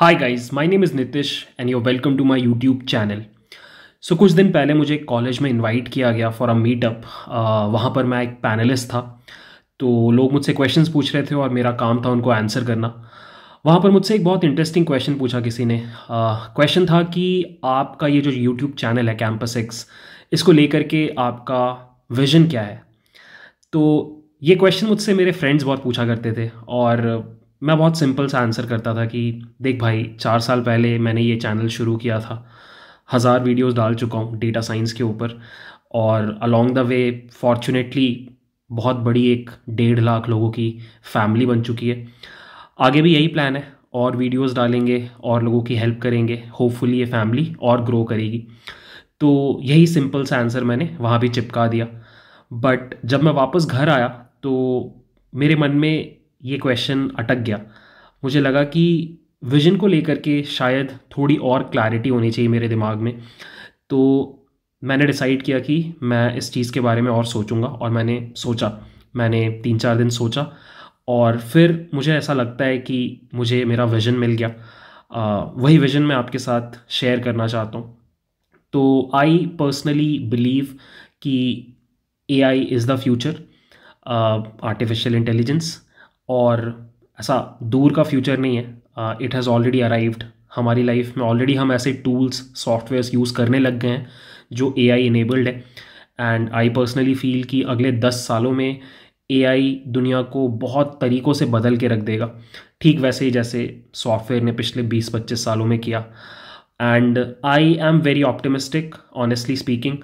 Hi guys my name is Nitish and you welcome to my YouTube channel so कुछ दिन पहले मुझे college में इनवाइट किया गया फॉर अ मीटअप वहाँ पर मैं एक पैनलिस्ट था तो लोग मुझसे क्वेश्चंस पूछ रहे थे और मेरा काम था उनको आंसर करना वहाँ पर मुझसे एक बहुत इंटरेस्टिंग क्वेश्चन पूछा किसी ने क्वेश्चन uh, था कि आपका ये जो यूट्यूब चैनल है कैंपस एक्स इसको लेकर के आपका विजन क्या है तो ये क्वेश्चन मुझसे मेरे फ्रेंड्स बहुत पूछा करते थे और मैं बहुत सिंपल सा आंसर करता था कि देख भाई चार साल पहले मैंने ये चैनल शुरू किया था हज़ार वीडियोस डाल चुका हूँ डेटा साइंस के ऊपर और अलोंग द वे फॉर्चुनेटली बहुत बड़ी एक डेढ़ लाख लोगों की फैमिली बन चुकी है आगे भी यही प्लान है और वीडियोस डालेंगे और लोगों की हेल्प करेंगे होपफुली ये फैमिली और ग्रो करेगी तो यही सिंपल सा आंसर मैंने वहाँ भी चिपका दिया बट जब मैं वापस घर आया तो मेरे मन में ये क्वेश्चन अटक गया मुझे लगा कि विजन को लेकर के शायद थोड़ी और क्लैरिटी होनी चाहिए मेरे दिमाग में तो मैंने डिसाइड किया कि मैं इस चीज़ के बारे में और सोचूंगा और मैंने सोचा मैंने तीन चार दिन सोचा और फिर मुझे ऐसा लगता है कि मुझे मेरा विज़न मिल गया आ, वही विज़न मैं आपके साथ शेयर करना चाहता हूँ तो आई पर्सनली बिलीव कि A I is the future artificial intelligence और ऐसा दूर का फ्यूचर नहीं है इट हैज़ ऑलरेडी अराइव्ड हमारी लाइफ में ऑलरेडी हम ऐसे टूल्स सॉफ्टवेयर्स यूज़ करने लग गए हैं जो ए आई इनेबल्ड है एंड आई पर्सनली फील कि अगले दस सालों में ए आई दुनिया को बहुत तरीक़ों से बदल के रख देगा ठीक वैसे ही जैसे सॉफ्टवेयर ने पिछले बीस पच्चीस सालों में किया and I am very optimistic honestly speaking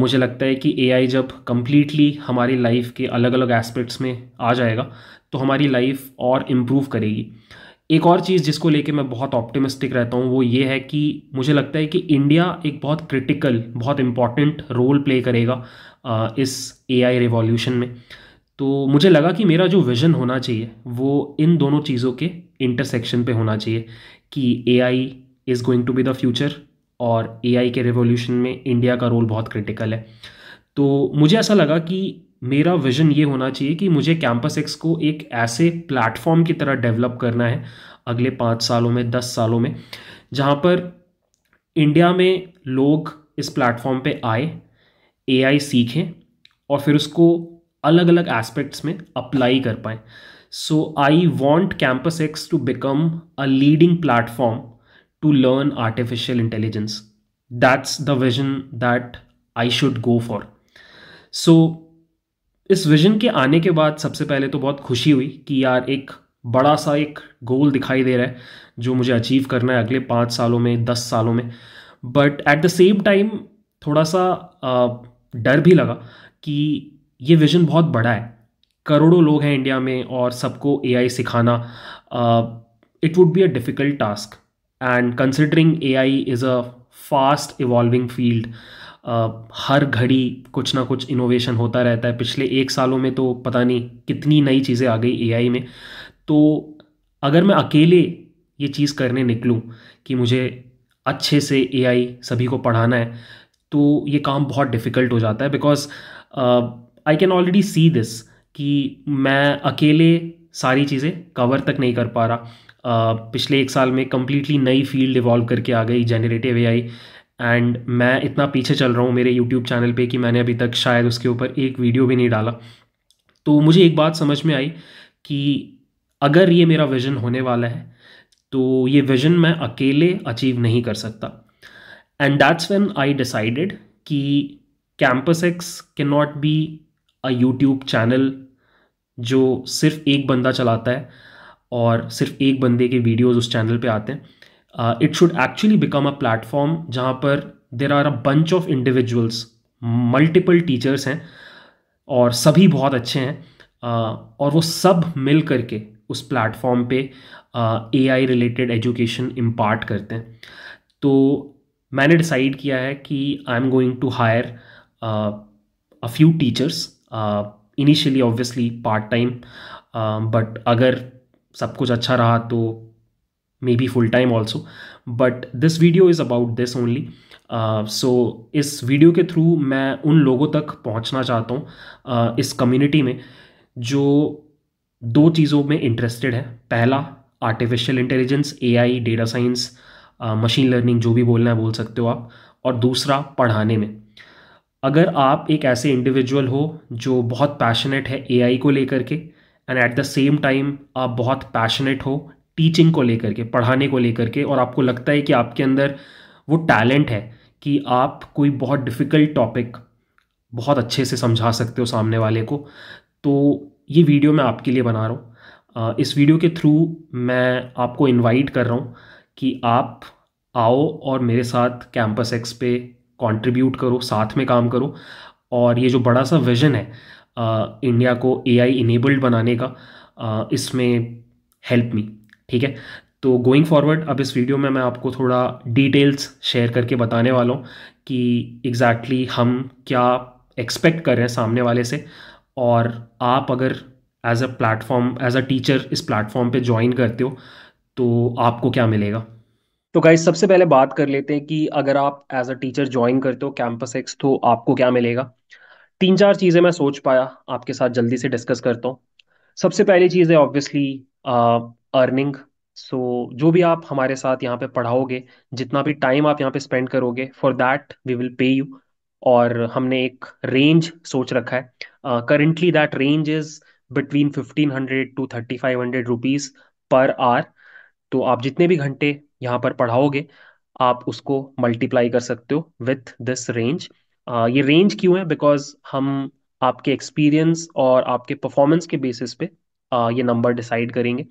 मुझे लगता है कि ए जब कम्प्लीटली हमारी लाइफ के अलग अलग एस्पेक्ट्स में आ जाएगा तो हमारी लाइफ और इम्प्रूव करेगी एक और चीज़ जिसको लेके मैं बहुत ऑप्टिमिस्टिक रहता हूँ वो ये है कि मुझे लगता है कि इंडिया एक बहुत क्रिटिकल बहुत इम्पॉर्टेंट रोल प्ले करेगा uh, इस ए आई रिवॉल्यूशन में तो मुझे लगा कि मेरा जो विज़न होना चाहिए वो इन दोनों चीज़ों के इंटरसेक्शन पे होना चाहिए कि A I is going to be the future और ए के रिवोल्यूशन में इंडिया का रोल बहुत क्रिटिकल है तो मुझे ऐसा लगा कि मेरा विजन ये होना चाहिए कि मुझे कैंपस एक्स को एक ऐसे प्लेटफॉर्म की तरह डेवलप करना है अगले पाँच सालों में दस सालों में जहाँ पर इंडिया में लोग इस प्लेटफॉर्म पे आए ए सीखें और फिर उसको अलग अलग एस्पेक्ट्स में अप्लाई कर पाएँ so I want CampusX to become a leading platform to learn artificial intelligence. That's the vision that I should go for so इस विजन के आने के बाद सबसे पहले तो बहुत खुशी हुई कि यार एक बड़ा सा एक गोल दिखाई दे रहा है जो मुझे अचीव करना है अगले पाँच सालों में दस सालों में but at the same time थोड़ा सा डर भी लगा कि ये विज़न बहुत बड़ा है करोड़ों लोग हैं इंडिया में और सबको एआई सिखाना it would be a difficult task and considering A I is a fast evolving field हर घड़ी कुछ ना कुछ इनोवेशन होता रहता है पिछले एक सालों में तो पता नहीं कितनी नई चीज़ें आ गई ए आई में तो अगर मैं अकेले ये चीज़ करने निकलूँ कि मुझे अच्छे से ए आई सभी को पढ़ाना है तो ये काम बहुत डिफ़िकल्ट हो जाता है because I can already see this कि मैं अकेले सारी चीज़ें कवर तक नहीं कर पा रहा पिछले एक साल में कम्प्लीटली नई फील्ड इवॉल्व करके आ गई जेनरेटिव ए एंड मैं इतना पीछे चल रहा हूँ मेरे यूट्यूब चैनल पे कि मैंने अभी तक शायद उसके ऊपर एक वीडियो भी नहीं डाला तो मुझे एक बात समझ में आई कि अगर ये मेरा विज़न होने वाला है तो ये विज़न मैं अकेले अचीव नहीं कर सकता and that's when I decided कि कैंपस एक्स के not be a YouTube channel जो सिर्फ एक बंदा चलाता है और सिर्फ एक बंदे के वीडियोज़ उस चैनल पर आते हैं it should actually become a platform जहाँ पर there are a bunch of individuals multiple teachers हैं और सभी बहुत अच्छे हैं uh, और वो सब मिल करके उस प्लेटफॉर्म पे A I related education impart करते हैं तो मैंने डिसाइड किया है कि I am going to hire a few teachers initially obviously part time but अगर सब कुछ अच्छा रहा तो may be full time also but this video is about this only so इस वीडियो के थ्रू मैं उन लोगों तक पहुंचना चाहता हूं uh, इस कम्युनिटी में जो दो चीज़ों में इंटरेस्टेड है पहला artificial intelligence AI data science machine learning जो भी बोलना है बोल सकते हो आप और दूसरा पढ़ाने में अगर आप एक ऐसे इंडिविजुअल हो जो बहुत पैशनेट है एआई को लेकर के and at the same time आप बहुत पैशनेट हो टीचिंग को लेकर के पढ़ाने को लेकर के और आपको लगता है कि आपके अंदर वो टैलेंट है कि आप कोई बहुत डिफ़िकल्ट टॉपिक बहुत अच्छे से समझा सकते हो सामने वाले को तो ये वीडियो मैं आपके लिए बना रहा हूँ इस वीडियो के थ्रू मैं आपको इनवाइट कर रहा हूँ कि आप आओ और मेरे साथ कैंपस एक्स पे कंट्रीब्यूट करो साथ में काम करो और ये जो बड़ा सा विजन है इंडिया को ए आई इनेबल्ड बनाने का इसमें हेल्प मी ठीक है तो गोइंग फॉरवर्ड अब इस वीडियो में मैं आपको थोड़ा डिटेल्स शेयर करके बताने वाला हूँ कि एग्जैक्टली exactly हम क्या एक्सपेक्ट कर रहे हैं सामने वाले से और आप अगर as a platform as a teacher इस प्लेटफॉर्म पे ज्वाइन करते हो तो आपको क्या मिलेगा तो गाइज सबसे पहले बात कर लेते हैं कि अगर आप एज अ टीचर ज्वाइन करते हो कैंपस एक्स तो आपको क्या मिलेगा तीन चार चीज़ें मैं सोच पाया आपके साथ जल्दी से डिस्कस करता हूँ सबसे पहली चीज़ है ऑब्वियसली अर्निंग सो जो भी आप हमारे साथ यहाँ पे पढ़ाओगे जितना भी टाइम आप यहाँ पे स्पेंड करोगे for that we will pay you और हमने एक रेंज सोच रखा है currently that range is between fifteen hundred to thirty five hundred rupees per hour तो आप जितने भी घंटे यहाँ पर पढ़ाओगे आप उसको मल्टीप्लाई कर सकते हो विथ दिस रेंज ये रेंज क्यों है बिकॉज हम आपके एक्सपीरियंस और आपके परफॉर्मेंस के बेसिस पे ये नंबर डिसाइड करेंगे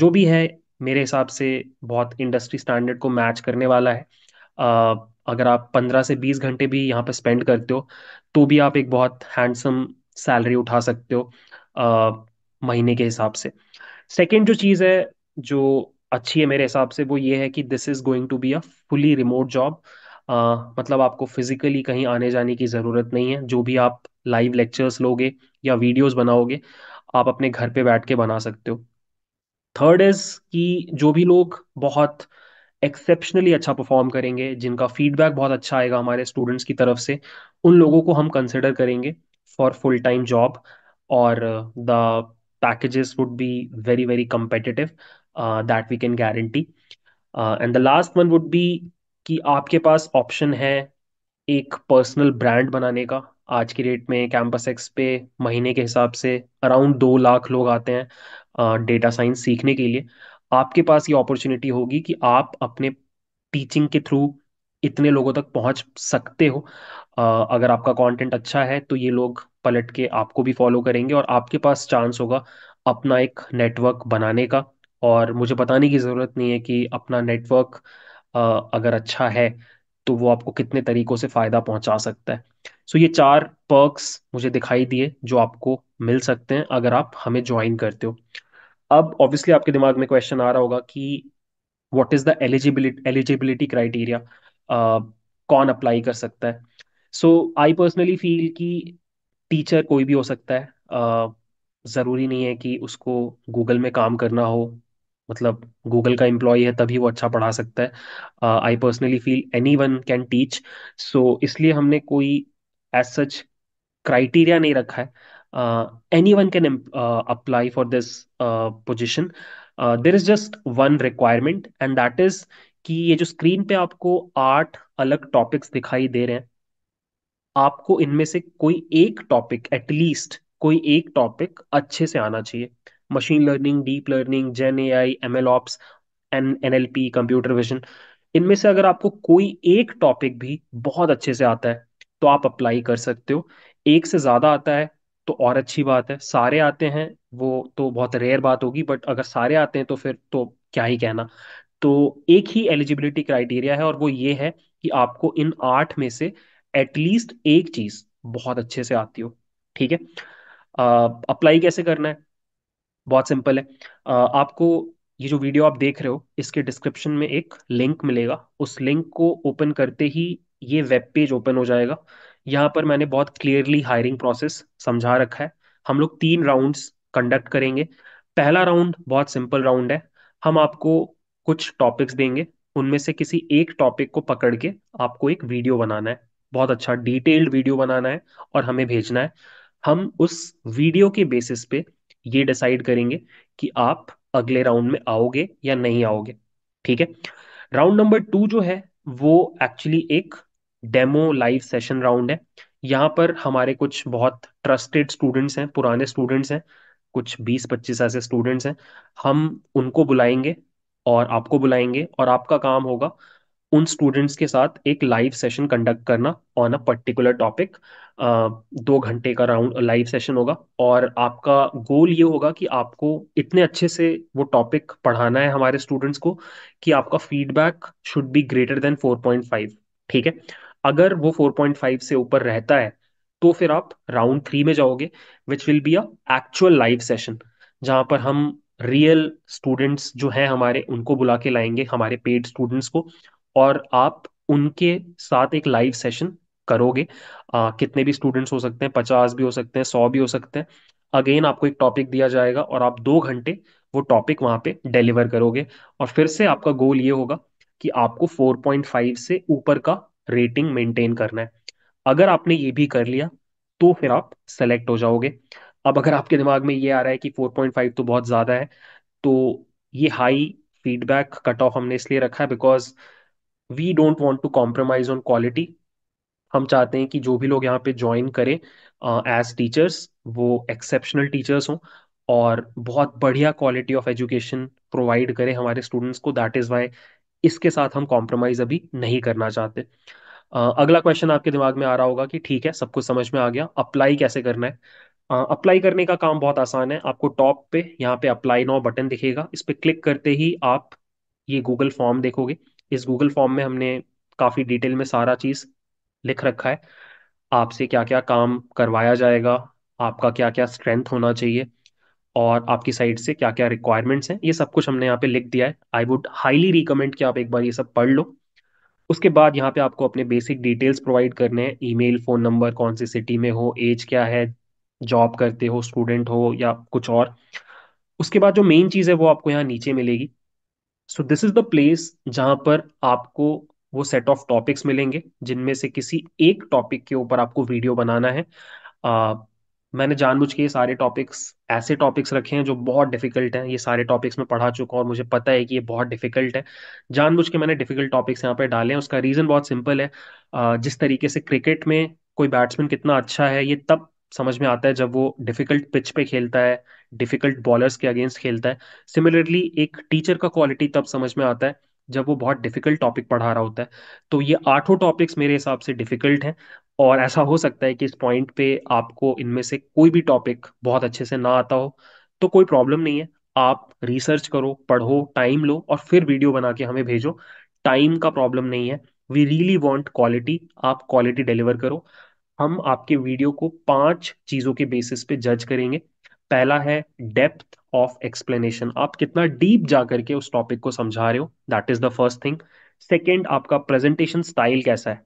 जो भी है मेरे हिसाब से बहुत इंडस्ट्री स्टैंडर्ड को मैच करने वाला है अगर आप पंद्रह से बीस घंटे भी यहाँ पे स्पेंड करते हो तो भी आप एक बहुत हैंडसम सैलरी उठा सकते हो आ, महीने के हिसाब से सेकेंड जो चीज़ है जो अच्छी है मेरे हिसाब से वो ये है कि this is going to be a fully remote job uh, मतलब आपको फिजिकली कहीं आने जाने की ज़रूरत नहीं है जो भी आप लाइव लेक्चर्स लोगे या वीडियोस बनाओगे आप अपने घर पे बैठ के बना सकते हो थर्ड इज कि जो भी लोग बहुत एक्सेप्शनली अच्छा परफॉर्म करेंगे जिनका फीडबैक बहुत अच्छा आएगा हमारे स्टूडेंट्स की तरफ से उन लोगों को हम कंसिडर करेंगे फॉर फुल टाइम जॉब और the packages would be very very competitive that we can guarantee and the last one would be कि आपके पास ऑप्शन है एक पर्सनल ब्रांड बनाने का आज की डेट में कैंपस एक्स पे महीने के हिसाब से अराउंड दो लाख लोग आते हैं डेटा साइंस सीखने के लिए आपके पास ये अपॉर्चुनिटी होगी कि आप अपने टीचिंग के थ्रू इतने लोगों तक पहुंच सकते हो आ, अगर आपका कंटेंट अच्छा है तो ये लोग पलट के आपको भी फॉलो करेंगे और आपके पास चांस होगा अपना एक नेटवर्क बनाने का और मुझे बताने की ज़रूरत नहीं है कि अपना नेटवर्क अगर अच्छा है तो वो आपको कितने तरीकों से फायदा पहुंचा सकता है सो ये चार पर्क्स मुझे दिखाई दिए जो आपको मिल सकते हैं अगर आप हमें ज्वाइन करते हो अब ऑब्वियसली आपके दिमाग में क्वेश्चन आ रहा होगा कि what is the eligibility eligibility criteria कौन अप्लाई कर सकता है सो आई पर्सनली फील कि टीचर कोई भी हो सकता है uh, ज़रूरी नहीं है कि उसको गूगल में काम करना हो मतलब गूगल का एम्प्लॉय है तभी वो अच्छा पढ़ा सकता है I personally feel anyone can teach so इसलिए हमने कोई एज सच क्राइटेरिया नहीं रखा है anyone can apply for this position there is just one requirement and that is कि ये जो स्क्रीन पे आपको आठ अलग टॉपिक्स दिखाई दे रहे हैं आपको इनमें से कोई एक टॉपिक एटलीस्ट कोई एक टॉपिक अच्छे से आना चाहिए machine learning deep learning gen A I M L ops N N L P computer vision इनमें से अगर आपको कोई एक टॉपिक भी बहुत अच्छे से आता है तो आप अप्लाई कर सकते हो एक से ज़्यादा आता है तो और अच्छी बात है सारे आते हैं वो तो बहुत रेयर बात होगी बट अगर सारे आते हैं तो फिर तो क्या ही कहना तो एक ही एलिजिबिलिटी क्राइटेरिया है और वो ये है कि आपको इन आठ में से एटलीस्ट एक चीज़ बहुत अच्छे से आती हो ठीक है अप्लाई कैसे करना है बहुत सिंपल है आ, आपको ये जो वीडियो आप देख रहे हो इसके डिस्क्रिप्शन में एक लिंक मिलेगा उस लिंक को ओपन करते ही ये वेब पेज ओपन हो जाएगा यहाँ पर मैंने बहुत क्लियरली हायरिंग प्रोसेस समझा रखा है हम लोग तीन राउंड्स कंडक्ट करेंगे पहला राउंड बहुत सिंपल राउंड है हम आपको कुछ टॉपिक्स देंगे उनमें से किसी एक टॉपिक को पकड़ के आपको एक वीडियो बनाना है बहुत अच्छा डिटेल्ड वीडियो बनाना है और हमें भेजना है हम उस वीडियो के बेसिस पे ये डिसाइड करेंगे कि आप अगले राउंड में आओगे या नहीं आओगे ठीक है राउंड नंबर टू जो है वो एक्चुअली एक डेमो लाइव सेशन राउंड है यहाँ पर हमारे कुछ बहुत ट्रस्टेड स्टूडेंट्स हैं पुराने स्टूडेंट्स हैं कुछ बीस पच्चीस ऐसे स्टूडेंट्स हैं हम उनको बुलाएंगे और आपको बुलाएंगे और आपका काम होगा उन स्टूडेंट्स के साथ एक लाइव सेशन कंडक्ट करना ऑन अ पर्टिकुलर टॉपिक दो घंटे का राउंड लाइव सेशन होगा और आपका गोल ये होगा कि आपको इतने अच्छे से वो टॉपिक पढ़ाना है हमारे स्टूडेंट्स को कि आपका feedback should be greater than 4.5 ठीक है अगर वो 4.5 से ऊपर रहता है तो फिर आप राउंड थ्री में जाओगे which will be a actual live session जहाँ पर हम रियल स्टूडेंट्स जो हैं हमारे उनको बुला के लाएंगे हमारे पेड स्टूडेंट्स को और आप उनके साथ एक लाइव सेशन करोगे आ, कितने भी स्टूडेंट्स हो सकते हैं पचास भी हो सकते हैं सौ भी हो सकते हैं अगेन आपको एक टॉपिक दिया जाएगा और आप दो घंटे वो टॉपिक वहां पे डिलीवर करोगे और फिर से आपका गोल ये होगा कि आपको 4.5 से ऊपर का रेटिंग मेंटेन करना है अगर आपने ये भी कर लिया तो फिर आप सेलेक्ट हो जाओगे अब अगर आपके दिमाग में ये आ रहा है कि 4.5 तो बहुत ज़्यादा है तो ये हाई फीडबैक कट ऑफ हमने इसलिए रखा है because we don't want to compromise on quality हम चाहते हैं कि जो भी लोग यहाँ पे ज्वाइन करें एज uh, टीचर्स वो एक्सेप्शनल टीचर्स हों और बहुत बढ़िया क्वालिटी ऑफ एजुकेशन प्रोवाइड करें हमारे स्टूडेंट्स को दैट इज़ वाई इसके साथ हम कॉम्प्रोमाइज़ अभी नहीं करना चाहते uh, अगला क्वेश्चन आपके दिमाग में आ रहा होगा कि ठीक है सब कुछ समझ में आ गया अप्लाई कैसे करना है अप्लाई uh, करने का काम बहुत आसान है आपको टॉप पे यहाँ पे अप्लाई नाउ बटन दिखेगा इस पर क्लिक करते ही आप ये गूगल फॉर्म देखोगे इस गूगल फॉर्म में हमने काफ़ी डिटेल में सारा चीज़ लिख रखा है आपसे क्या क्या काम करवाया जाएगा आपका क्या क्या स्ट्रेंथ होना चाहिए और आपकी साइड से क्या क्या रिक्वायरमेंट्स हैं ये सब कुछ हमने यहाँ पे लिख दिया है आई वुड हाईली रिकमेंड कि आप एक बार ये सब पढ़ लो उसके बाद यहाँ पे आपको अपने बेसिक डिटेल्स प्रोवाइड करने हैं ईमेल फ़ोन नंबर कौन सी सिटी में हो एज क्या है जॉब करते हो स्टूडेंट हो या कुछ और उसके बाद जो मेन चीज़ है वो आपको यहाँ नीचे मिलेगी so this is the place जहां पर आपको वो सेट ऑफ टॉपिक्स मिलेंगे जिनमें से किसी एक टॉपिक के ऊपर आपको वीडियो बनाना है आ, मैंने जानबूझ के ये सारे टॉपिक्स ऐसे टॉपिक्स रखे हैं जो बहुत डिफिकल्ट हैं ये सारे टॉपिक्स में पढ़ा चुका हूँ और मुझे पता है कि ये बहुत डिफिकल्ट है जानबूझ के मैंने डिफिकल्ट टॉपिक्स यहाँ पर डाले हैं उसका रीज़न बहुत सिंपल है जिस तरीके से क्रिकेट में कोई बैट्समैन कितना अच्छा है ये तब समझ में आता है जब वो डिफिकल्ट पिच पे खेलता है डिफिकल्ट बॉलर्स के अगेंस्ट खेलता है सिमिलरली एक टीचर का क्वालिटी तब समझ में आता है जब वो बहुत डिफिकल्ट टॉपिक पढ़ा रहा होता है तो ये आठों टॉपिक्स मेरे हिसाब से डिफिकल्ट हैं और ऐसा हो सकता है कि इस पॉइंट पे आपको इनमें से कोई भी टॉपिक बहुत अच्छे से ना आता हो तो कोई प्रॉब्लम नहीं है आप रिसर्च करो पढ़ो टाइम लो और फिर वीडियो बना के हमें भेजो टाइम का प्रॉब्लम नहीं है वी रियली वॉन्ट क्वालिटी आप क्वालिटी डिलीवर करो हम आपके वीडियो को पांच चीजों के बेसिस पे जज करेंगे पहला है डेप्थ ऑफ एक्सप्लेनेशन आप कितना डीप जा करके उस टॉपिक को समझा रहे हो that is the first thing second आपका प्रेजेंटेशन स्टाइल कैसा है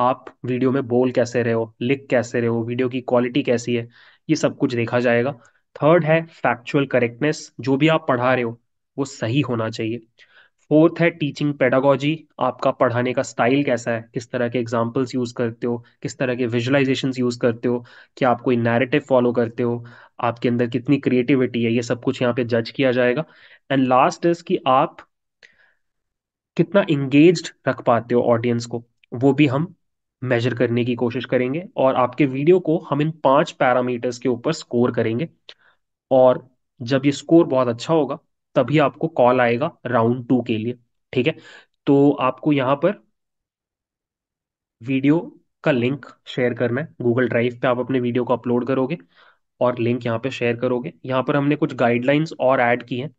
आप वीडियो में बोल कैसे रहे हो लिख कैसे रहे हो वीडियो की क्वालिटी कैसी है ये सब कुछ देखा जाएगा थर्ड है फैक्चुअल करेक्टनेस जो भी आप पढ़ा रहे हो वो सही होना चाहिए फोर्थ है टीचिंग पेडागोजी आपका पढ़ाने का स्टाइल कैसा है किस तरह के एग्जाम्पल्स यूज़ करते हो किस तरह के विजुलाइजेशन यूज़ करते हो क्या आप कोई नैरेटिव फॉलो करते हो आपके अंदर कितनी क्रिएटिविटी है ये सब कुछ यहाँ पे जज किया जाएगा एंड लास्ट इज कि आप कितना इंगेज रख पाते हो ऑडियंस को वो भी हम मेजर करने की कोशिश करेंगे और आपके वीडियो को हम इन पांच पैरामीटर्स के ऊपर स्कोर करेंगे और जब ये स्कोर बहुत अच्छा होगा तभी आपको कॉल आएगा राउंड टू के लिए ठीक है तो आपको यहाँ पर वीडियो का लिंक शेयर करना है गूगल ड्राइव पे आप अपने वीडियो को अपलोड करोगे और लिंक यहाँ पे शेयर करोगे यहाँ पर हमने कुछ गाइडलाइंस और ऐड की हैं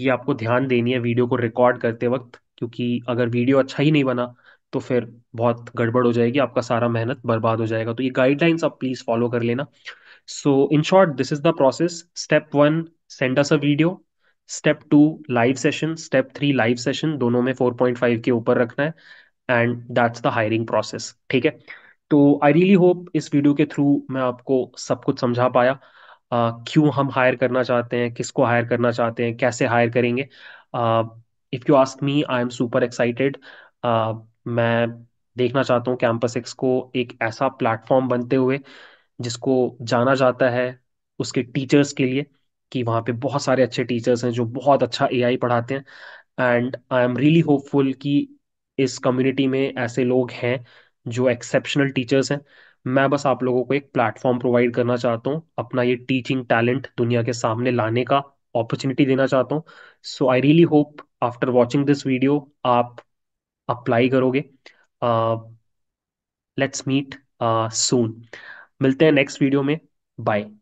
ये आपको ध्यान देनी है वीडियो को रिकॉर्ड करते वक्त क्योंकि अगर वीडियो अच्छा ही नहीं बना तो फिर बहुत गड़बड़ हो जाएगी आपका सारा मेहनत बर्बाद हो जाएगा तो ये गाइडलाइंस आप प्लीज़ फॉलो कर लेना so in short this is the process step one send us a video step two live session step three live session दोनों में फोर पॉइंट फाइव के ऊपर रखना है and that's the hiring process ठीक है तो आई रियली होप इस वीडियो के थ्रू मैं आपको सब कुछ समझा पाया uh, क्यों हम हायर करना चाहते हैं किसको हायर करना चाहते हैं कैसे हायर करेंगे if you ask me I am super excited मैं देखना चाहता हूँ कैंपस एक्स को एक ऐसा प्लेटफॉर्म बनते हुए जिसको जाना जाता है उसके टीचर्स के लिए कि वहाँ पे बहुत सारे अच्छे टीचर्स हैं जो बहुत अच्छा एआई पढ़ाते हैं and I am really hopeful कि इस कम्युनिटी में ऐसे लोग हैं जो एक्सेप्शनल टीचर्स हैं मैं बस आप लोगों को एक प्लेटफॉर्म प्रोवाइड करना चाहता हूँ अपना ये टीचिंग टैलेंट दुनिया के सामने लाने का अपॉर्चुनिटी देना चाहता हूँ so I really hope after watching this video आप अप्लाई करोगे लेट्स मीट सून मिलते हैं नेक्स्ट वीडियो में बाय